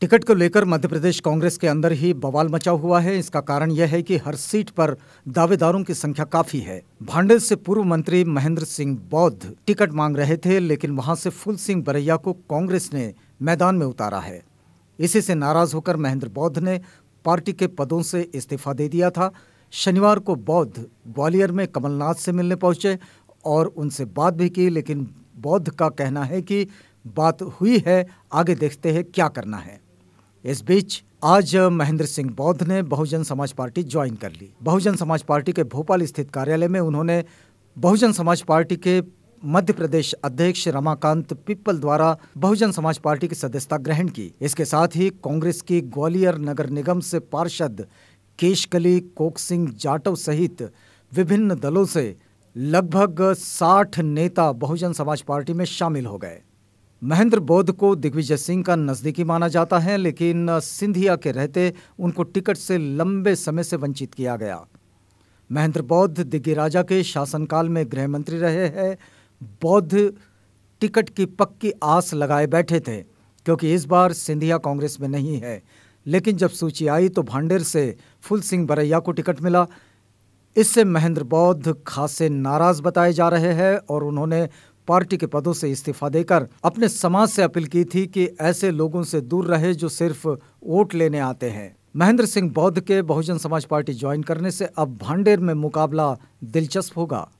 ticket को लेकर मध्य प्रदेश कांग्रेस के अंदर ही बवाल मचा हुआ है इसका कारण यह है कि हर सीट पर दावेदारों की संख्या काफी है भांडे से पूर्व मंत्री महेंद्र सिंह बौद्ध टिकट मांग रहे थे लेकिन वहां से फूल सिंह बरैया को कांग्रेस ने मैदान में उतारा है इसी से नाराज होकर महेंद्र बौद्ध ने पार्टी के पदों से इस्तीफा दे दिया था शनिवार को बौद्ध ग्वालियर में कमलनाथ से मिलने पहुंचे और उनसे बात भी की लेकिन बौद्ध का कहना है कि बात हुई है आगे देखते हैं क्या करना है इस बीच आज महेंद्र सिंह बौद्ध ने बहुजन समाज पार्टी ज्वाइन कर ली बहुजन समाज पार्टी के भोपाल स्थित कार्यालय में उन्होंने बहुजन समाज पार्टी के मध्य प्रदेश अध्यक्ष रमाकांत पिप्पल द्वारा बहुजन समाज पार्टी की सदस्यता ग्रहण की इसके साथ ही कांग्रेस की ग्वालियर नगर निगम से पार्षद केशकली कोक सिंह जाटव सहित विभिन्न दलों से लगभग 60 नेता बहुजन समाज पार्टी में शामिल हो गए महेंद्र बोध को दिग्विजय सिंह का नज़दीकी माना जाता है लेकिन सिंधिया के रहते उनको टिकट से लंबे समय से वंचित किया गया महेंद्र बौद्ध दिग्गी राजा के शासनकाल में गृह मंत्री रहे हैं बौद्ध टिकट की पक्की आस लगाए बैठे थे क्योंकि इस बार सिंधिया कांग्रेस में नहीं है लेकिन जब सूची आई तो भांडेर से फुल सिंह बरैया को टिकट मिला इससे महेंद्र बौद्ध खासे नाराज बताए जा रहे हैं और उन्होंने पार्टी के पदों से इस्तीफा देकर अपने समाज से अपील की थी कि ऐसे लोगों से दूर रहे जो सिर्फ वोट लेने आते हैं महेंद्र सिंह बौद्ध के बहुजन समाज पार्टी ज्वाइन करने से अब भांडेर में मुकाबला दिलचस्प होगा